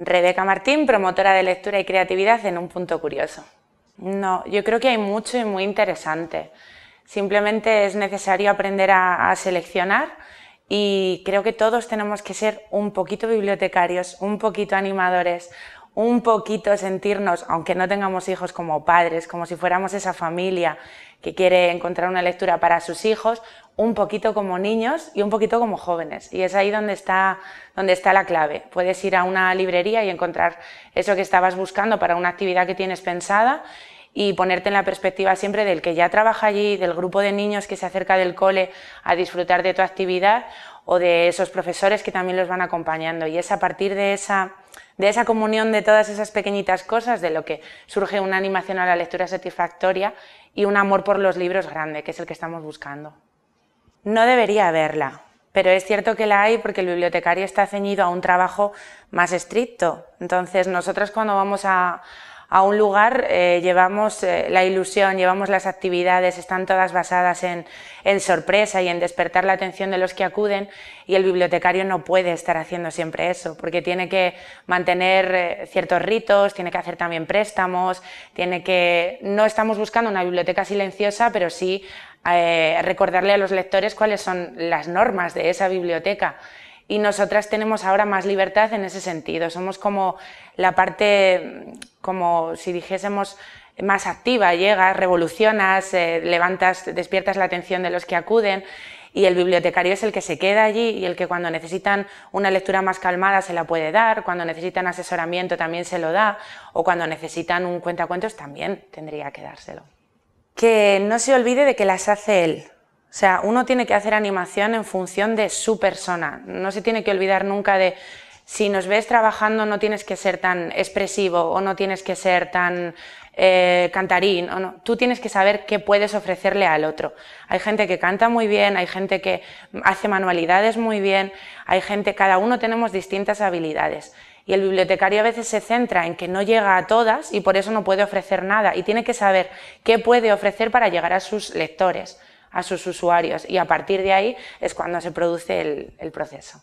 Rebeca Martín, promotora de lectura y creatividad en un punto curioso. No, yo creo que hay mucho y muy interesante. Simplemente es necesario aprender a, seleccionar y creo que todos tenemos que ser un poquito bibliotecarios, un poquito animadores, un poquito sentirnos, aunque no tengamos hijos, como padres, como si fuéramos esa familia que quiere encontrar una lectura para sus hijos, un poquito como niños y un poquito como jóvenes. Y es ahí donde está, donde está la clave. Puedes ir a una librería y encontrar eso que estabas buscando para una actividad que tienes pensada y ponerte en la perspectiva siempre del que ya trabaja allí, del grupo de niños que se acerca del cole a disfrutar de tu actividad o de esos profesores que también los van acompañando. Y es a partir de esa de esa comunión de todas esas pequeñitas cosas, de lo que surge una animación a la lectura satisfactoria y un amor por los libros grande, que es el que estamos buscando. No debería haberla, pero es cierto que la hay porque el bibliotecario está ceñido a un trabajo más estricto. Entonces, nosotros cuando vamos a, a un lugar, eh, llevamos eh, la ilusión, llevamos las actividades, están todas basadas en, sorpresa y en despertar la atención de los que acuden y el bibliotecario no puede estar haciendo siempre eso, porque tiene que mantener eh, ciertos ritos, tiene que hacer también préstamos, tiene que... No estamos buscando una biblioteca silenciosa, pero sí recordarle a los lectores cuáles son las normas de esa biblioteca y nosotras tenemos ahora más libertad en ese sentido. Somos como la parte, como si dijésemos, más activa, llegas, revolucionas, eh, levantas, despiertas la atención de los que acuden y el bibliotecario es el que se queda allí y el que cuando necesitan una lectura más calmada se la puede dar, cuando necesitan asesoramiento también se lo da o cuando necesitan un cuentacuentos también tendría que dárselo. Que no se olvide de que las hace él, o sea, uno tiene que hacer animación en función de su persona. No se tiene que olvidar nunca de si nos ves trabajando no tienes que ser tan expresivo o no tienes que ser tan eh, cantarín. O Tú tienes que saber qué puedes ofrecerle al otro. Hay gente que canta muy bien, hay gente que hace manualidades muy bien, hay gente, cada uno tenemos distintas habilidades. Y el bibliotecario a veces se centra en que no llega a todas y por eso no puede ofrecer nada y tiene que saber qué puede ofrecer para llegar a sus lectores a sus usuarios y a partir de ahí es cuando se produce el, el proceso.